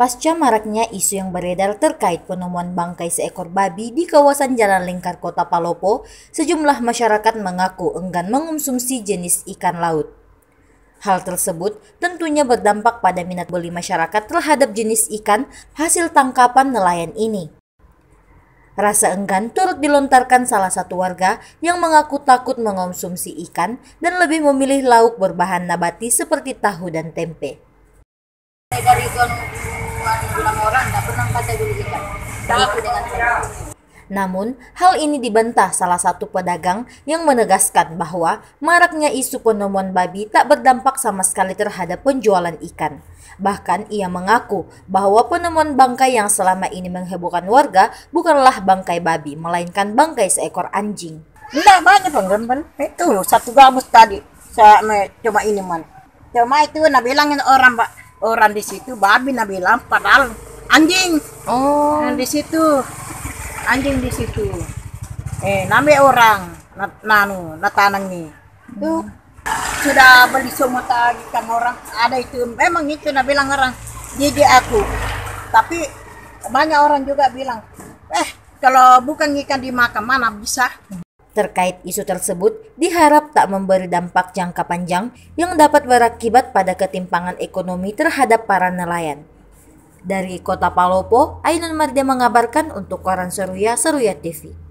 pasca maraknya isu yang beredar terkait penemuan bangkai seekor babi di kawasan Jalan Lingkar Kota Palopo, sejumlah masyarakat mengaku enggan mengonsumsi jenis ikan laut. Hal tersebut tentunya berdampak pada minat beli masyarakat terhadap jenis ikan hasil tangkapan nelayan ini. Rasa enggan turut dilontarkan salah satu warga yang mengaku takut mengonsumsi ikan dan lebih memilih lauk berbahan nabati seperti tahu dan tempe. Iya. Namun, hal ini dibantah salah satu pedagang yang menegaskan bahwa maraknya isu penemuan babi tak berdampak sama sekali terhadap penjualan ikan. Bahkan ia mengaku bahwa penemuan bangkai yang selama ini menghebohkan warga bukanlah bangkai babi, melainkan bangkai seekor anjing. Nah banyak bang Itu satu gabus tadi. Saya cuma ini man. Cuma itu nah bilangin orang pak orang di situ babi nabi bilang padahal anjing oh di situ anjing di situ eh nabi orang nanu natanang nih hmm. sudah beli semua tadi kan orang ada itu memang itu nabi bilang orang jadi aku tapi banyak orang juga bilang eh kalau bukan ikan di makam mana bisa terkait isu tersebut diharap tak memberi dampak jangka panjang yang dapat berakibat pada ketimpangan ekonomi terhadap para nelayan. Dari kota Palopo, Ainun Marde mengabarkan untuk koran Seruya Seruya TV.